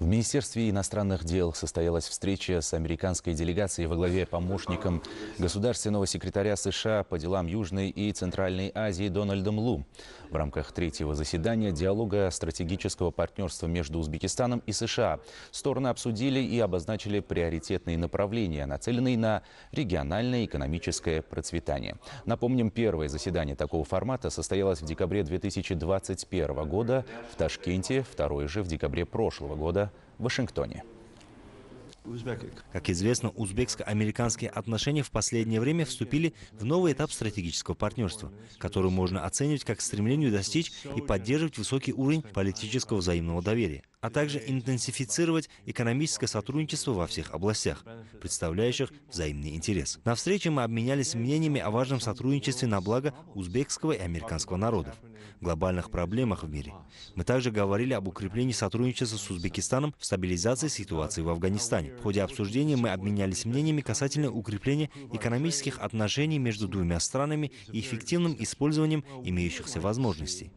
В Министерстве иностранных дел состоялась встреча с американской делегацией во главе помощником государственного секретаря США по делам Южной и Центральной Азии Дональдом Лу. В рамках третьего заседания диалога стратегического партнерства между Узбекистаном и США стороны обсудили и обозначили приоритетные направления, нацеленные на региональное экономическое процветание. Напомним, первое заседание такого формата состоялось в декабре 2021 года в Ташкенте, второе же в декабре прошлого года в Вашингтоне. Как известно, узбекско-американские отношения в последнее время вступили в новый этап стратегического партнерства, который можно оценивать как стремлению достичь и поддерживать высокий уровень политического взаимного доверия а также интенсифицировать экономическое сотрудничество во всех областях, представляющих взаимный интерес. На встрече мы обменялись мнениями о важном сотрудничестве на благо узбекского и американского народов, глобальных проблемах в мире. Мы также говорили об укреплении сотрудничества с Узбекистаном в стабилизации ситуации в Афганистане. В ходе обсуждения мы обменялись мнениями касательно укрепления экономических отношений между двумя странами и эффективным использованием имеющихся возможностей.